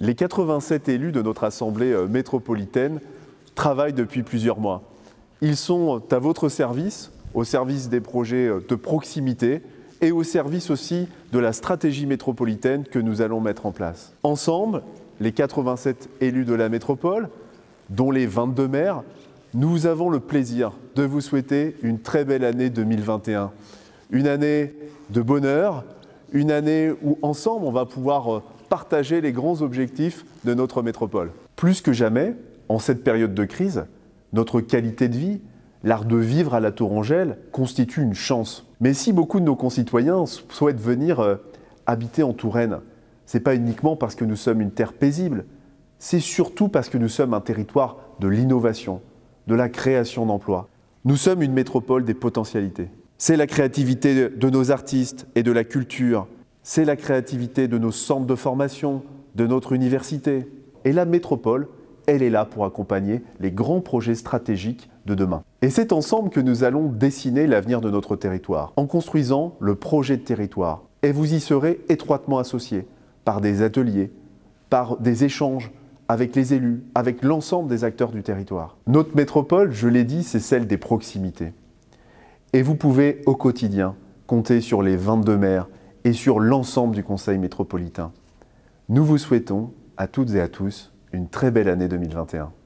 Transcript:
Les 87 élus de notre Assemblée euh, métropolitaine travaillent depuis plusieurs mois. Ils sont euh, à votre service, au service des projets euh, de proximité et au service aussi de la stratégie métropolitaine que nous allons mettre en place. Ensemble, les 87 élus de la métropole, dont les 22 maires, nous avons le plaisir de vous souhaiter une très belle année 2021. Une année de bonheur, une année où ensemble on va pouvoir partager les grands objectifs de notre métropole. Plus que jamais, en cette période de crise, notre qualité de vie, l'art de vivre à la Tourangelle, constitue une chance. Mais si beaucoup de nos concitoyens souhaitent venir euh, habiter en Touraine, c'est pas uniquement parce que nous sommes une terre paisible, c'est surtout parce que nous sommes un territoire de l'innovation, de la création d'emplois. Nous sommes une métropole des potentialités. C'est la créativité de nos artistes et de la culture c'est la créativité de nos centres de formation, de notre université. Et la métropole, elle est là pour accompagner les grands projets stratégiques de demain. Et c'est ensemble que nous allons dessiner l'avenir de notre territoire, en construisant le projet de territoire. Et vous y serez étroitement associés, par des ateliers, par des échanges avec les élus, avec l'ensemble des acteurs du territoire. Notre métropole, je l'ai dit, c'est celle des proximités. Et vous pouvez au quotidien compter sur les 22 maires et sur l'ensemble du Conseil métropolitain. Nous vous souhaitons à toutes et à tous une très belle année 2021.